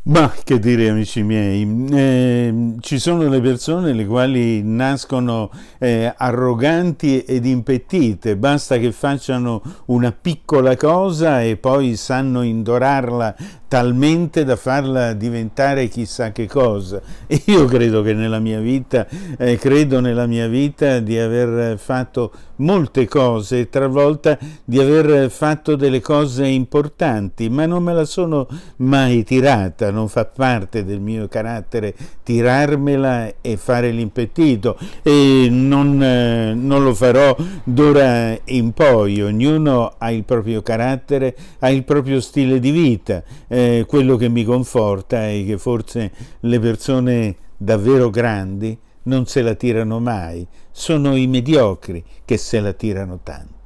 Ma che dire amici miei, eh, ci sono le persone le quali nascono eh, arroganti ed impettite, basta che facciano una piccola cosa e poi sanno indorarla talmente da farla diventare chissà che cosa. Io credo che nella mia vita, eh, credo nella mia vita di aver fatto molte cose e travolta di aver fatto delle cose importanti, ma non me la sono mai tirata non fa parte del mio carattere tirarmela e fare l'impettito e non, eh, non lo farò d'ora in poi, ognuno ha il proprio carattere, ha il proprio stile di vita, eh, quello che mi conforta è che forse le persone davvero grandi non se la tirano mai, sono i mediocri che se la tirano tanto.